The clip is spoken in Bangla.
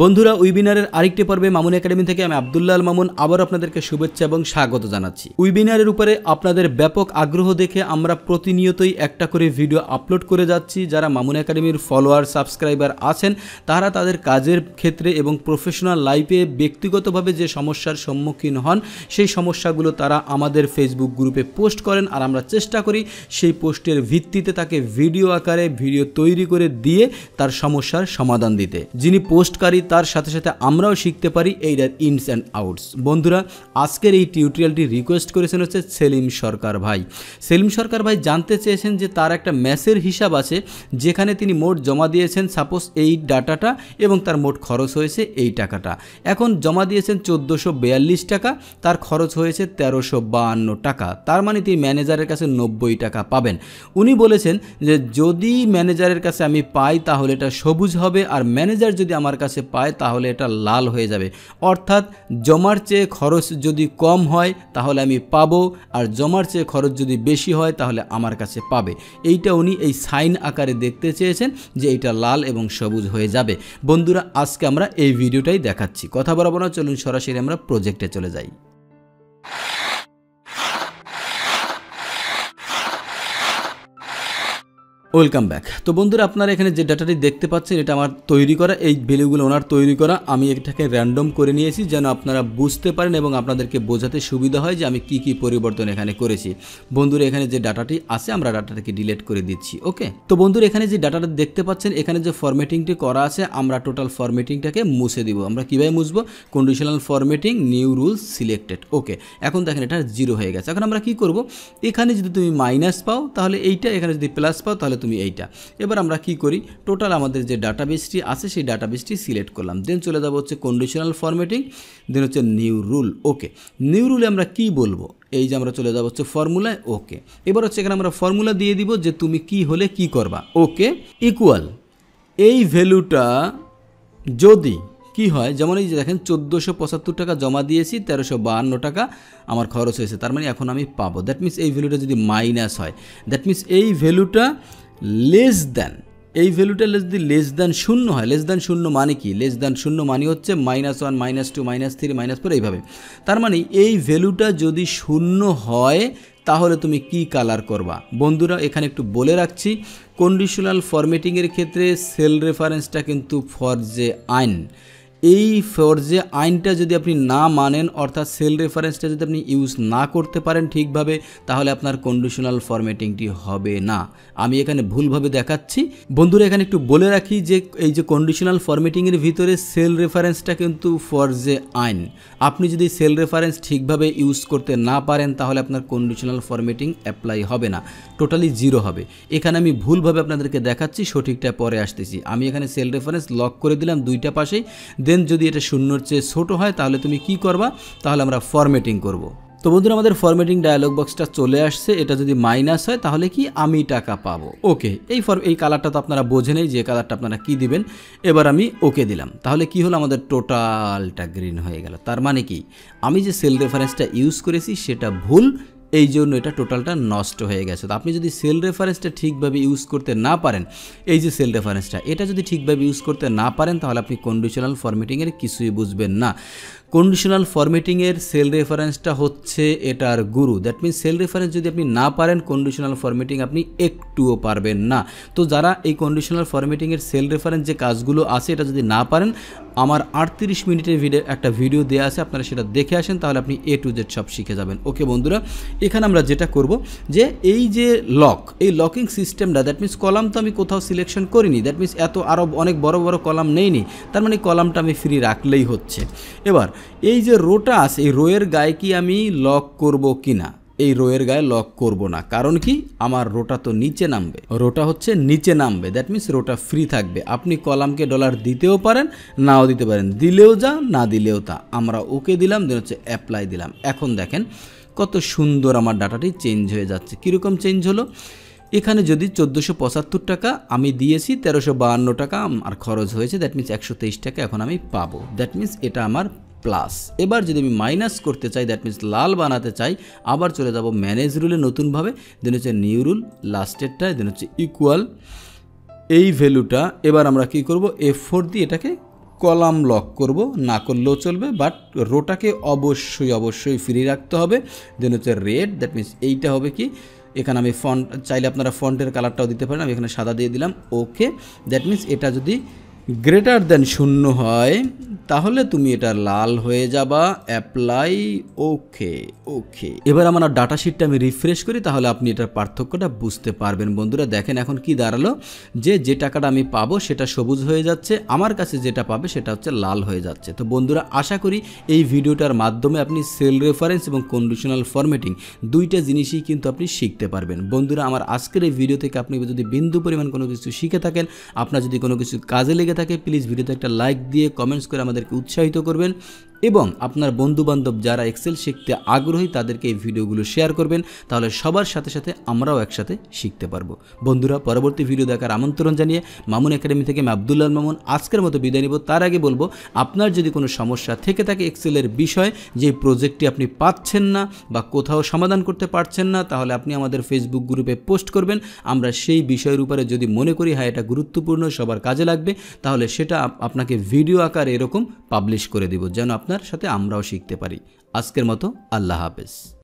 বন্ধুরা উইবিনারের আরেকটি পর্বে মামুন একাডেমি থেকে আমি আবদুল্লাহ মামুন আবার আপনাদেরকে শুভেচ্ছা এবং স্বাগত জানাচ্ছি উইবিনারের উপরে আপনাদের ব্যাপক আগ্রহ দেখে আমরা প্রতিনিয়তই একটা করে ভিডিও আপলোড করে যাচ্ছি যারা মামুন একাডেমির ফলোয়ার সাবস্ক্রাইবার আছেন তারা তাদের কাজের ক্ষেত্রে এবং প্রফেশনাল লাইফে ব্যক্তিগতভাবে যে সমস্যার সম্মুখীন হন সেই সমস্যাগুলো তারা আমাদের ফেসবুক গ্রুপে পোস্ট করেন আর আমরা চেষ্টা করি সেই পোস্টের ভিত্তিতে তাকে ভিডিও আকারে ভিডিও তৈরি করে দিয়ে তার সমস্যার সমাধান দিতে যিনি পোস্টকারী তার সাথে সাথে আমরাও শিখতে পারি এইটার ইনস অ্যান্ড আউটস বন্ধুরা আজকের এই টিউটোরিয়ালটি রিকোয়েস্ট করেছেন হচ্ছে সেলিম সরকার ভাই সেলিম সরকার ভাই জানতে চেয়েছেন যে তার একটা ম্যাসের হিসাব আছে যেখানে তিনি মোট জমা দিয়েছেন সাপোজ এই ডাটাটা এবং তার মোট খরচ হয়েছে এই টাকাটা এখন জমা দিয়েছেন চোদ্দোশো টাকা তার খরচ হয়েছে তেরোশো টাকা তার মানে তিনি ম্যানেজারের কাছে নব্বই টাকা পাবেন উনি বলেছেন যে যদি ম্যানেজারের কাছে আমি পাই তাহলে এটা সবুজ হবে আর ম্যানেজার যদি আমার কাছে পায় তাহলে এটা লাল হয়ে যাবে অর্থাৎ জমার চেয়ে খরচ যদি কম হয় তাহলে আমি পাবো আর জমার চেয়ে খরচ যদি বেশি হয় তাহলে আমার কাছে পাবে এইটা উনি এই সাইন আকারে দেখতে চেয়েছেন যে এটা লাল এবং সবুজ হয়ে যাবে বন্ধুরা আজকে আমরা এই ভিডিওটাই দেখাচ্ছি কথা বরাবর চলুন সরাসরি আমরা প্রজেক্টে চলে যাই ওয়েলকাম ব্যাক তো বন্ধুরা আপনারা এখানে যে ডাটাটি দেখতে পাচ্ছেন এটা আমার তৈরি করা এই ভ্যালুগুলো ওনার তৈরি করা আমি এটাকে র্যান্ডম করে নিয়েছি যেন আপনারা বুঝতে পারেন এবং আপনাদেরকে বোঝাতে সুবিধা হয় যে আমি কি কি পরিবর্তন এখানে করেছি বন্ধুরা এখানে যে ডাটাটি আছে আমরা ডাটাটাকে ডিলেট করে দিচ্ছি ওকে তো বন্ধুরা এখানে যে ডাটাটা দেখতে পাচ্ছেন এখানে যে ফরমেটিংটি করা আছে আমরা টোটাল ফরমেটিংটাকে মুছে দিব আমরা কীভাবে মুছবো conditional formatting new rules selected okay এখন দেখেন এটা জিরো হয়ে গেছে এখন আমরা কি করব এখানে যদি তুমি মাইনাস পাও তাহলে এইটা এখানে যদি প্লাস পাও তাহলে তুমি এইটা এবার আমরা কি করি টোটাল আমাদের যে ডাটাবেসটি আছে সেই ডাটাবেসটি সিলেক্ট করলাম দেন চলে যাবো হচ্ছে কন্ডিশনাল ফরম্যাটিং দেন হচ্ছে নিউ রুল ওকে নিউ রুলে আমরা কি বলবো এই যে আমরা চলে যাবো হচ্ছে ফর্মুলায় ওকে এবার হচ্ছে এখানে আমরা ফর্মুলা দিয়ে দিব যে তুমি কি হলে কি করবা ওকে ইকুয়াল এই ভ্যালুটা যদি কি হয় যেমন এই যে দেখেন চোদ্দোশো পঁচাত্তর টাকা জমা দিয়েছি তেরোশো বাহান্ন টাকা আমার খরচ হয়েছে তার মানে এখন আমি পাবো দ্যাট মিনস এই ভ্যালুটা যদি মাইনাস হয় দ্যাট মিনস এই ভ্যালুটা লেস দ্যান এই ভ্যালুটা লেস যদি লেস দ্যান শূন্য হয় লেস দ্যান শূন্য মানে কি লেস দ্যান শূন্য মানে হচ্ছে minus one minus two minus three minus four এইভাবে তার মানে এই ভ্যালুটা যদি শূন্য হয় তাহলে তুমি কি কালার করবা বন্ধুরা এখানে একটু বলে রাখছি কন্ডিশনাল ফরমেটিংয়ের ক্ষেত্রে সেল রেফারেন্সটা কিন্তু ফর যে আইন এই ফর্জে আইনটা যদি আপনি না মানেন অর্থাৎ সেল রেফারেন্সটা যদি আপনি ইউজ না করতে পারেন ঠিকভাবে তাহলে আপনার কন্ডিশনাল ফরম্যাটিংটি হবে না আমি এখানে ভুলভাবে দেখাচ্ছি বন্ধুরা এখানে একটু বলে রাখি যে এই যে কন্ডিশনাল ফরম্যাটিংয়ের ভিতরে সেল রেফারেন্সটা কিন্তু ফর্জে আইন আপনি যদি সেল রেফারেন্স ঠিকভাবে ইউজ করতে না পারেন তাহলে আপনার কন্ডিশনাল ফরম্যাটিং অ্যাপ্লাই হবে না টোটালি জিরো হবে এখানে আমি ভুলভাবে আপনাদেরকে দেখাচ্ছি সঠিকটা পরে আসতেছি আমি এখানে সেল রেফারেন্স লক করে দিলাম দুইটা পাশেই দেন যদি এটা শূন্যর চেয়ে ছোট হয় তাহলে তুমি কি করবা তাহলে আমরা ফরম্যাটিং করব। তো বন্ধুরা আমাদের ফরম্যাটিং ডায়ালগ বক্সটা চলে আসছে এটা যদি মাইনাস হয় তাহলে কি আমি টাকা পাবো ওকে এই ফর এই কালারটা তো আপনারা বোঝে নেই যে কালারটা আপনারা কি দিবেন এবার আমি ওকে দিলাম তাহলে কি হলো আমাদের টোটালটা গ্রিন হয়ে গেল তার মানে কি আমি যে সেল রেফারেন্সটা ইউজ করেছি সেটা ভুল এই জন্য এটা টোটালটা নষ্ট হয়ে গেছে তো আপনি যদি সেল রেফারেন্সটা ঠিকভাবে ইউজ করতে না পারেন এই যে সেল রেফারেন্সটা এটা যদি ঠিকভাবে ইউজ করতে না পারেন তাহলে আপনি কন্ডিশনাল ফরমেটিংয়ের কিছুই বুঝবেন না কন্ডিশনাল ফরমেটিংয়ের সেল রেফারেন্সটা হচ্ছে এটার গুরু দ্যাট মিনস সেল রেফারেন্স যদি আপনি না পারেন কন্ডিশনাল ফরমেটিং আপনি একটুও পারবেন না তো যারা এই কন্ডিশনাল ফরমেটিংয়ের সেল রেফারেন্স যে কাজগুলো আছে এটা যদি না পারেন আমার আটত্রিশ মিনিটের ভিডিও একটা ভিডিও দেওয়া আছে আপনারা সেটা দেখে আসেন তাহলে আপনি এ টু জেড সব শিখে যাবেন ওকে বন্ধুরা এখানে আমরা যেটা করব যে এই যে লক এই লকিং সিস্টেমটা দ্যাট মিনস কলাম তো আমি কোথাও সিলেকশন করিনি দ্যাট মিনস এত আরও অনেক বড় বড় কলাম নেইনি তার মানে কলামটা আমি ফ্রি রাখলেই হচ্ছে এবার এই যে রোটা আছে এই রোয়ের গায়ে কি আমি লক করব কি না এই রোয়ের গায়ে লক করব না কারণ কি আমার রোটা তো নিচে নামবে রোটা হচ্ছে নিচে নামবে দ্যাট মিনস রোটা ফ্রি থাকবে আপনি কলামকে ডলার দিতেও পারেন নাও দিতে পারেন দিলেও যা না দিলেও তা আমরা ওকে দিলাম দেন হচ্ছে অ্যাপ্লাই দিলাম এখন দেখেন কত সুন্দর আমার ডাটাটি চেঞ্জ হয়ে যাচ্ছে কীরকম চেঞ্জ হলো এখানে যদি চোদ্দোশো পঁচাত্তর টাকা আমি দিয়েছি তেরোশো বাহান্ন টাকা আমার খরচ হয়েছে দ্যাট মিন্স একশো তেইশ টাকা এখন আমি পাবো দ্যাট মিন্স এটা আমার প্লাস এবার যদি আমি মাইনাস করতে চাই দ্যাট মিনস লাল বানাতে চাই আবার চলে যাব ম্যানেজ রুলে নতুনভাবে দেন হচ্ছে নিউ রুল লাস্টেরটায় দেন হচ্ছে ইকুয়াল এই ভ্যালুটা এবার আমরা কি করব এফ ফোর দিয়ে এটাকে কলাম লক করব না করলেও চলবে বাট রোটাকে অবশ্যই অবশ্যই ফ্রি রাখতে হবে দেন হচ্ছে রেড দ্যাট মিনস এইটা হবে কি এখানে আমি ফন্ট চাইলে আপনারা ফন্টের কালারটাও দিতে পারেন আমি এখানে সাদা দিয়ে দিলাম ওকে দ্যাট মিনস এটা যদি গ্রেটার দেন শূন্য হয় তাহলে তুমি এটা লাল হয়ে যাবা অ্যাপ্লাই ওকে ওকে এবার আমার ডাটা শিটটা আমি রিফ্রেশ করি তাহলে আপনি এটার পার্থক্যটা বুঝতে পারবেন বন্ধুরা দেখেন এখন কি দাঁড়ালো যে যে টাকাটা আমি পাবো সেটা সবুজ হয়ে যাচ্ছে আমার কাছে যেটা পাবে সেটা হচ্ছে লাল হয়ে যাচ্ছে তো বন্ধুরা আশা করি এই ভিডিওটার মাধ্যমে আপনি সেল রেফারেন্স এবং কন্ডিশনাল ফরম্যাটিং দুইটা জিনিসই কিন্তু আপনি শিখতে পারবেন বন্ধুরা আমার আজকের এই ভিডিও থেকে আপনি যদি বিন্দু পরিমাণ কোনো কিছু শিখে থাকেন আপনার যদি কোনো কিছু কাজে লেগে থাকে প্লিজ ভিডিওতে একটা লাইক দিয়ে কমেন্টস করে আমাদেরকে উৎসাহিত করবেন এবং আপনার বন্ধুবান্ধব যারা এক্সেল শিখতে আগ্রহী তাদেরকে এই ভিডিওগুলো শেয়ার করবেন তাহলে সবার সাথে সাথে আমরাও একসাথে শিখতে পারবো বন্ধুরা পরবর্তী ভিডিও দেখার আমন্ত্রণ জানিয়ে মামুন একাডেমি থেকে আমি আবদুল্লাহ মামুন আজকের মতো বিদায় নিব তার আগে বলবো আপনার যদি কোনো সমস্যা থেকে থাকে এক্সেলের বিষয় যে প্রজেক্টটি আপনি পাচ্ছেন না বা কোথাও সমাধান করতে পারছেন না তাহলে আপনি আমাদের ফেসবুক গ্রুপে পোস্ট করবেন আমরা সেই বিষয়ের উপরে যদি মনে করি হ্যাঁ এটা গুরুত্বপূর্ণ সবার কাজে লাগবে তাহলে সেটা আপনাকে ভিডিও আকার এরকম পাবলিশ করে দেব যেন আপনার আপনার সাথে আমরাও শিখতে পারি আজকের মতো আল্লাহ হাফেজ